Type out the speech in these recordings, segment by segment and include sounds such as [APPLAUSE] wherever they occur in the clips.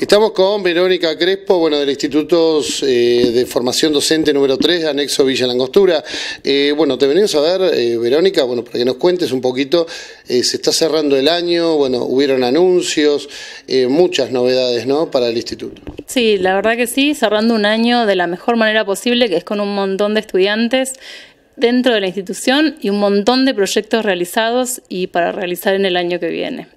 Estamos con Verónica Crespo, bueno, del Instituto eh, de Formación Docente número 3, anexo Villa Langostura. Eh, bueno, te venimos a ver, eh, Verónica, bueno, para que nos cuentes un poquito, se está cerrando el año, bueno, hubieron anuncios, muchas novedades, ¿no?, para el instituto. Sí, la verdad que sí, cerrando un año de la mejor manera posible, que es con un montón de estudiantes dentro de la institución y un montón de proyectos realizados y para realizar en el año que viene.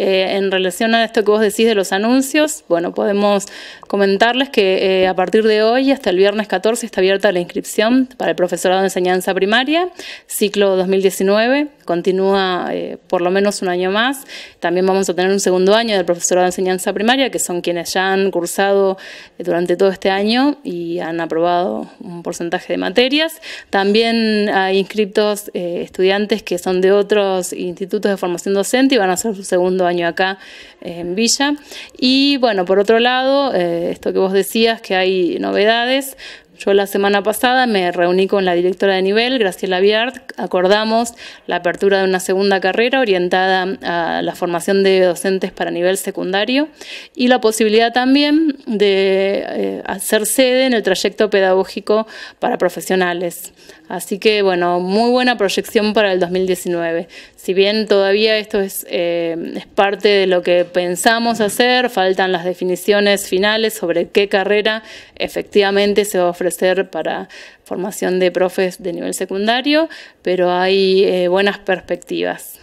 Eh, en relación a esto que vos decís de los anuncios, bueno, podemos comentarles que eh, a partir de hoy hasta el viernes 14 está abierta la inscripción para el profesorado de enseñanza primaria, ciclo 2019, continúa eh, por lo menos un año más. También vamos a tener un segundo año del profesorado de enseñanza primaria, que son quienes ya han cursado durante todo este año y han aprobado un porcentaje de materias. También hay inscriptos eh, estudiantes que son de otros institutos de formación docente y van a hacer su segundo año acá eh, en Villa. Y bueno, por otro lado, eh, esto que vos decías, que hay novedades, yo la semana pasada me reuní con la directora de nivel, Graciela Viard acordamos la apertura de una segunda carrera orientada a la formación de docentes para nivel secundario y la posibilidad también de eh, hacer sede en el trayecto pedagógico para profesionales. Así que, bueno, muy buena proyección para el 2019. Si bien todavía esto es, eh, es parte de lo que pensamos hacer, faltan las definiciones finales sobre qué carrera efectivamente se va a ofrecer ser para formación de profes de nivel secundario, pero hay eh, buenas perspectivas.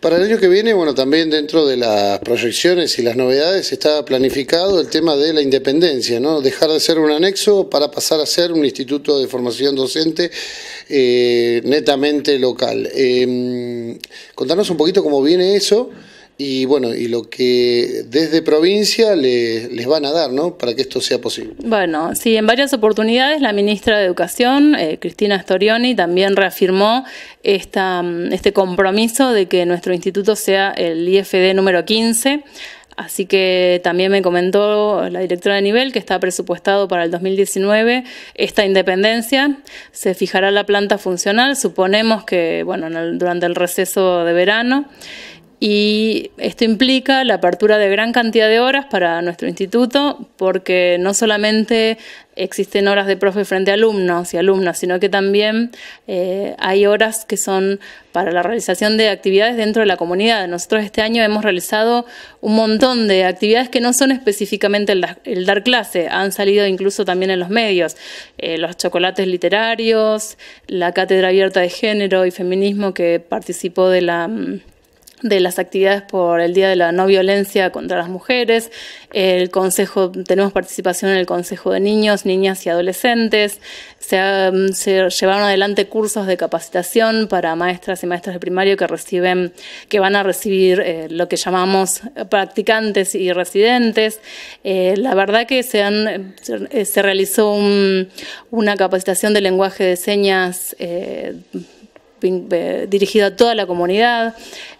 Para el año que viene, bueno, también dentro de las proyecciones y las novedades está planificado el tema de la independencia, ¿no? Dejar de ser un anexo para pasar a ser un instituto de formación docente eh, netamente local. Em, contanos un poquito cómo viene eso y bueno, y lo que desde provincia les van a dar, ¿no? Para que esto sea posible. Bueno, sí, en varias oportunidades la ministra de Educación, eh, Cristina Storioni, también reafirmó esta, mm, este compromiso de que nuestro instituto sea el IFD número 15. Así que también me comentó la directora de nivel que está presupuestado para el 2019 esta independencia. Se fijará la planta funcional, suponemos que bueno, durante el receso de verano y esto implica la apertura de gran cantidad de horas para nuestro instituto, porque no solamente existen horas de profe frente a alumnos y alumnas, sino que también eh, hay horas que son para la realización de actividades dentro de la comunidad. Nosotros este año hemos realizado un montón de actividades que no son específicamente el, dar clase, han salido incluso también en los medios, eh, los chocolates literarios, la cátedra abierta de género y feminismo que participó de la mm, de las actividades por el Día de la No Violencia contra las Mujeres, el consejo, tenemos participación en el Consejo de Niños, Niñas y Adolescentes, se, llevaron adelante cursos de capacitación para maestras y maestras de primario que reciben, que van a recibir eh, lo que llamamos practicantes y residentes. Eh, la verdad que se, realizó una capacitación de lenguaje de señas eh, eh, dirigido a toda la comunidad,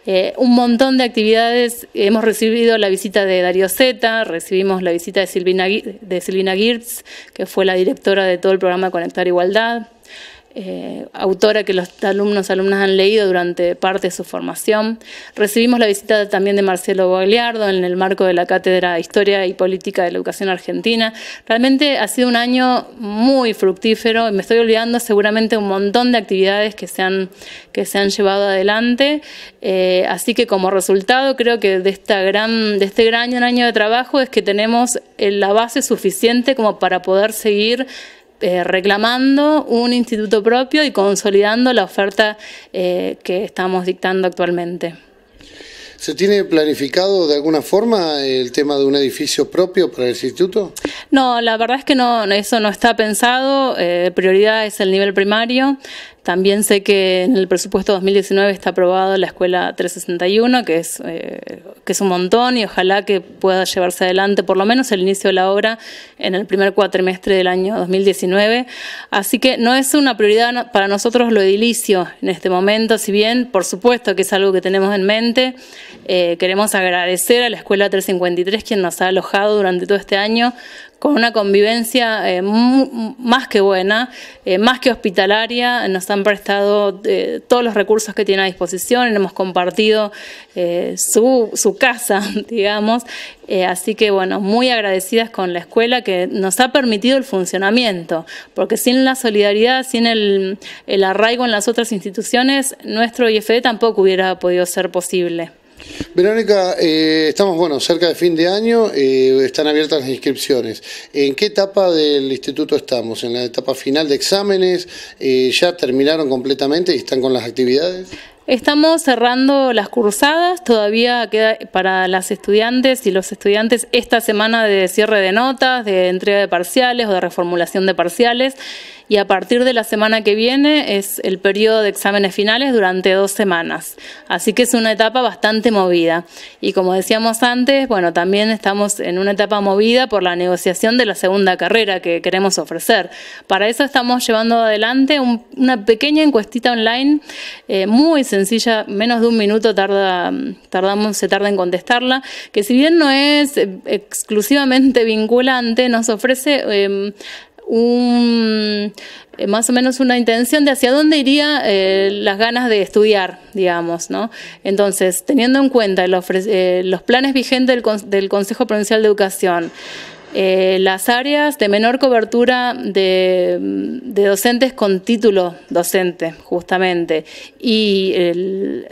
eh, un montón de actividades. Hemos recibido la visita de Dario Zeta, recibimos la visita de Silvina, de Silvina Girtz, que fue la directora de todo el programa Conectar Igualdad. Eh, autora que los alumnos y alumnas han leído durante parte de su formación. Recibimos la visita también de Marcelo Bogliardo en el marco de la Cátedra de Historia y Política de la Educación Argentina. Realmente ha sido un año muy fructífero y me estoy olvidando seguramente un montón de actividades que se han, que se han llevado adelante. Eh, así que como resultado creo que de, esta gran, de este gran año de trabajo es que tenemos eh, la base suficiente como para poder seguir eh, reclamando un instituto propio y consolidando la oferta eh, que estamos dictando actualmente. ¿Se tiene planificado de alguna forma el tema de un edificio propio para el instituto? No, la verdad es que no, eso no está pensado. Eh, prioridad es el nivel primario. También sé que en el presupuesto 2019 está aprobado la escuela 361, que es, eh, que es un montón y ojalá que pueda llevarse adelante por lo menos el inicio de la obra en el primer cuatrimestre del año 2019. Así que no es una prioridad para nosotros lo edilicio en este momento, si bien por supuesto que es algo que tenemos en mente. Eh, queremos agradecer a la escuela 353 quien nos ha alojado durante todo este año con una convivencia eh, más que buena, eh, más que hospitalaria. Nos han prestado eh, todos los recursos que tiene a disposición, hemos compartido su, casa, [LAUGHS] digamos. así que, bueno, muy agradecidas con la escuela que nos ha permitido el funcionamiento, porque sin la solidaridad, sin el, arraigo en las otras instituciones, nuestro IFD e tampoco hubiera podido ser posible. Verónica, eh, estamos bueno cerca de fin de año, eh, están abiertas las inscripciones. ¿En qué etapa del instituto estamos? ¿En la etapa final de exámenes? Eh, ¿Ya terminaron completamente y están con las actividades? Estamos cerrando las cursadas, todavía queda para las estudiantes y los estudiantes esta semana de cierre de notas, de entrega de parciales o de reformulación de parciales y a partir de la semana que viene es el periodo de exámenes finales durante dos semanas. Así que es una etapa bastante movida. Y como decíamos antes, bueno, también estamos en una etapa movida por la negociación de la segunda carrera que queremos ofrecer. Para eso estamos llevando adelante una pequeña encuestita online, eh, muy sencilla, menos de un minuto tarda, tardamos, se tarda en contestarla, que si bien no es eh, exclusivamente vinculante, nos ofrece em, más o menos una intención de hacia dónde iría eh, las ganas de estudiar, digamos, ¿no? Entonces, teniendo en cuenta los, eh, los planes vigentes del, del Consejo Provincial de Educación, eh, las áreas de menor cobertura de, docentes con título docente, justamente, y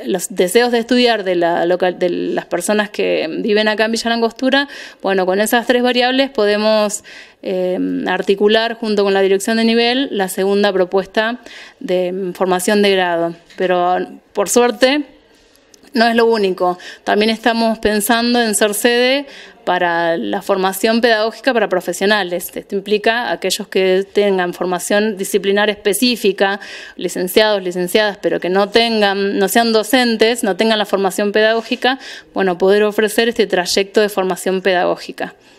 los deseos de estudiar de, de las personas que viven acá en Langostura, bueno, con esas tres variables podemos eh, articular junto con la dirección de nivel la segunda propuesta de formación de grado. Pero por suerte, no es lo único. También estamos pensando en ser sede para la formación pedagógica para profesionales. Esto implica aquellos que tengan formación disciplinar específica, licenciados, licenciadas, pero que no tengan, no sean docentes, no tengan la formación pedagógica, bueno, poder ofrecer este trayecto de formación pedagógica.